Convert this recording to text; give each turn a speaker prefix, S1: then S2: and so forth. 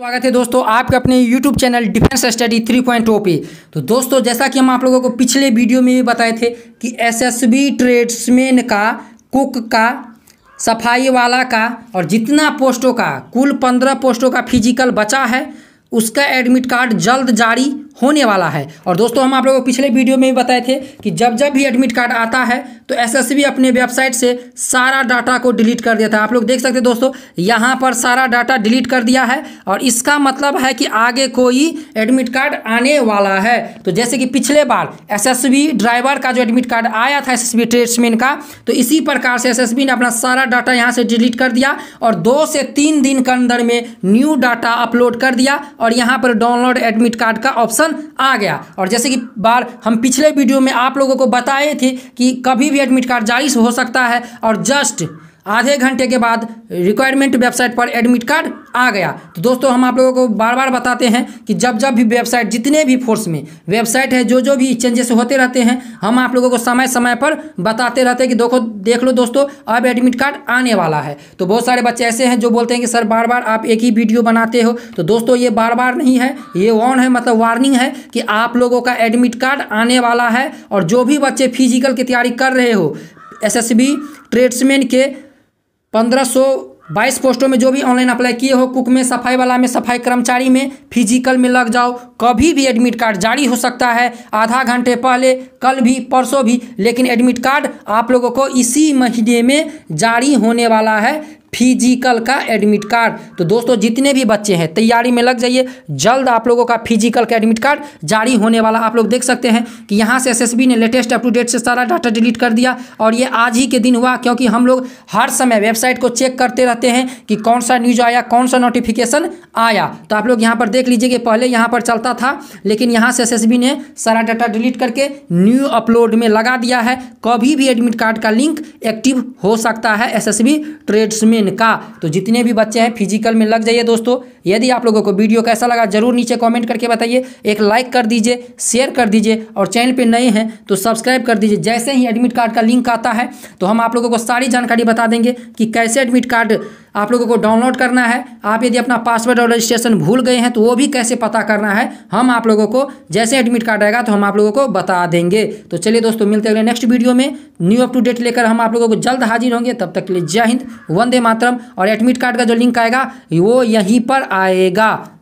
S1: स्वागत है दोस्तों आपके अपने YouTube चैनल डिफेंस स्टडी 3.0 पे तो दोस्तों जैसा कि हम आप लोगों को पिछले वीडियो में भी बताए थे कि एसएसबी ट्रेड्समैन का कुक का सफाई वाला का और जितना पोस्टों का कुल पंद्रह पोस्टों का फिजिकल बचा है उसका एडमिट कार्ड जल्द जारी होने वाला है और दोस्तों हम आप लोगों को पिछले वीडियो में भी बताए थे कि जब जब भी एडमिट कार्ड आता है तो बी अपने वेबसाइट से सारा डाटा को डिलीट कर देता है आप लोग देख सकते हैं दोस्तों यहाँ पर सारा डाटा डिलीट कर दिया है और इसका मतलब है कि आगे कोई एडमिट कार्ड आने वाला है तो जैसे कि पिछले बार बी ड्राइवर का जो एडमिट कार्ड आया था बी ट्रेड्समैन का तो इसी प्रकार से बी ने अपना सारा डाटा यहाँ से डिलीट कर दिया और दो से तीन दिन के अंदर में न्यू डाटा अपलोड कर दिया और यहाँ पर डाउनलोड एडमिट कार्ड का ऑप्शन ऑप्शन आ गया और जैसे कि बार हम पिछले वीडियो में आप लोगों को बताए थे कि कभी भी एडमिट कार्ड जारी हो सकता है और जस्ट आधे घंटे के बाद रिक्वायरमेंट वेबसाइट पर एडमिट कार्ड आ गया तो दोस्तों हम आप लोगों को बार बार बताते हैं कि जब जब भी वेबसाइट जितने भी फोर्स में वेबसाइट है जो जो भी चेंजेस होते रहते हैं हम आप लोगों को समय समय पर बताते रहते हैं कि देखो देख लो दोस्तों अब एडमिट कार्ड आने वाला है तो बहुत सारे बच्चे ऐसे हैं जो बोलते हैं कि सर बार बार आप एक ही वीडियो बनाते हो तो दोस्तों ये बार बार नहीं है ये वॉन है मतलब वार्निंग है कि आप लोगों का एडमिट कार्ड आने वाला है और जो भी बच्चे फिजिकल की तैयारी कर रहे हो एस ट्रेड्समैन के पंद्रह सौ बाईस पोस्टों में जो भी ऑनलाइन अप्लाई किए हो कुक में सफाई वाला में सफाई कर्मचारी में फिजिकल में लग जाओ कभी भी एडमिट कार्ड जारी हो सकता है आधा घंटे पहले कल भी परसों भी लेकिन एडमिट कार्ड आप लोगों को इसी महीने में जारी होने वाला है फिजिकल का एडमिट कार्ड तो दोस्तों जितने भी बच्चे हैं तैयारी में लग जाइए जल्द आप लोगों का फिजिकल का एडमिट कार्ड जारी होने वाला आप लोग देख सकते हैं कि यहाँ से एसएसबी ने लेटेस्ट अप टू डेट से सारा डाटा डिलीट कर दिया और ये आज ही के दिन हुआ क्योंकि हम लोग हर समय वेबसाइट को चेक करते रहते हैं कि कौन सा न्यूज आया कौन सा नोटिफिकेशन आया तो आप लोग यहाँ पर देख लीजिए कि पहले यहाँ पर चलता था लेकिन यहाँ से एस ने सारा डाटा डिलीट करके न्यू अपलोड में लगा दिया है कभी भी एडमिट कार्ड का लिंक एक्टिव हो सकता है एस ट्रेड्स में इनका का तो जितने भी बच्चे हैं फिजिकल में लग जाइए दोस्तों यदि आप लोगों को वीडियो कैसा लगा जरूर नीचे कमेंट करके बताइए एक लाइक कर दीजिए शेयर कर दीजिए और चैनल पे नए हैं तो सब्सक्राइब कर दीजिए जैसे ही एडमिट कार्ड का लिंक आता है तो हम आप लोगों को सारी जानकारी बता देंगे कि कैसे एडमिट कार्ड आप लोगों को डाउनलोड करना है आप यदि अपना पासवर्ड और रजिस्ट्रेशन भूल गए हैं तो वो भी कैसे पता करना है हम आप लोगों को जैसे एडमिट कार्ड आएगा तो हम आप लोगों को बता देंगे तो चलिए दोस्तों मिलते हैं अगले नेक्स्ट वीडियो में न्यू अप टू डेट लेकर हम आप लोगों को जल्द हाजिर होंगे तब तक के लिए जय हिंद वंदे मातरम और एडमिट कार्ड का जो लिंक आएगा वो यहीं पर आएगा